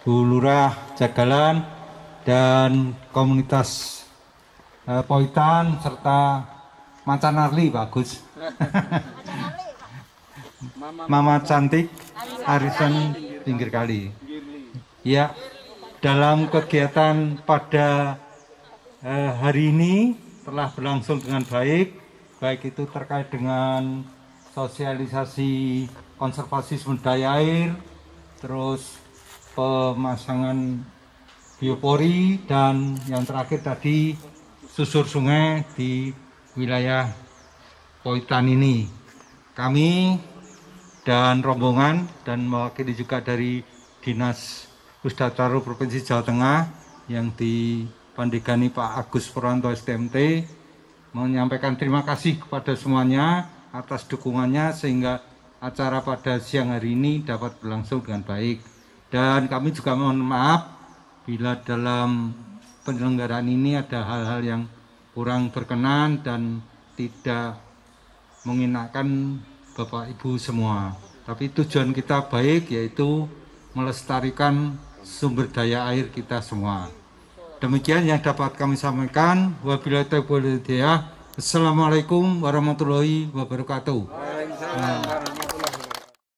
Bu Lurah Jagalan dan komunitas uh, Poitan serta Macanarli bagus. Mama, cantik Arisan pinggir kali. Ya, dalam kegiatan pada uh, hari ini telah berlangsung dengan baik, baik itu terkait dengan sosialisasi konservasi sumber daya air, terus pemasangan biopori dan yang terakhir tadi susur sungai di wilayah Poitan ini. Kami dan rombongan dan mewakili juga dari Dinas Pusdataru Provinsi Jawa Tengah yang di Pandegani Pak Agus Purwanto STMT menyampaikan terima kasih kepada semuanya atas dukungannya sehingga acara pada siang hari ini dapat berlangsung dengan baik. Dan kami juga mohon maaf bila dalam penyelenggaraan ini ada hal-hal yang kurang berkenan dan tidak mengenakan Bapak Ibu semua. Tapi tujuan kita baik yaitu melestarikan sumber daya air kita semua. Demikian yang dapat kami sampaikan. Wabillahi taufiq Assalamualaikum warahmatullahi wabarakatuh.